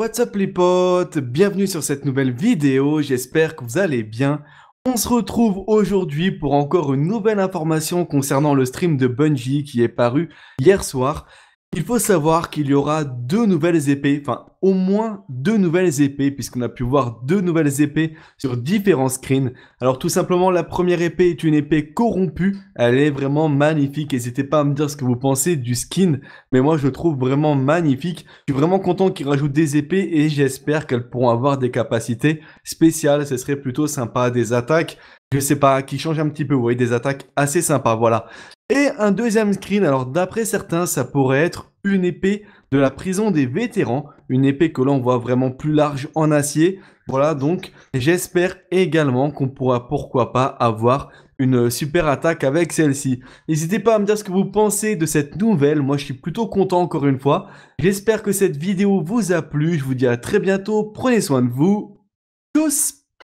what's up les potes Bienvenue sur cette nouvelle vidéo, j'espère que vous allez bien. On se retrouve aujourd'hui pour encore une nouvelle information concernant le stream de Bungie qui est paru hier soir. Il faut savoir qu'il y aura deux nouvelles épées, enfin au moins deux nouvelles épées, puisqu'on a pu voir deux nouvelles épées sur différents screens. Alors tout simplement, la première épée est une épée corrompue, elle est vraiment magnifique, n'hésitez pas à me dire ce que vous pensez du skin, mais moi je le trouve vraiment magnifique. Je suis vraiment content qu'ils rajoutent des épées et j'espère qu'elles pourront avoir des capacités spéciales, ce serait plutôt sympa, des attaques, je sais pas qui change un petit peu, vous voyez des attaques assez sympas, voilà. Et un deuxième screen, alors d'après certains, ça pourrait être une épée de la prison des vétérans, une épée que l'on voit vraiment plus large en acier. Voilà donc, j'espère également qu'on pourra pourquoi pas avoir une super attaque avec celle-ci. N'hésitez pas à me dire ce que vous pensez de cette nouvelle, moi je suis plutôt content encore une fois. J'espère que cette vidéo vous a plu, je vous dis à très bientôt, prenez soin de vous, tous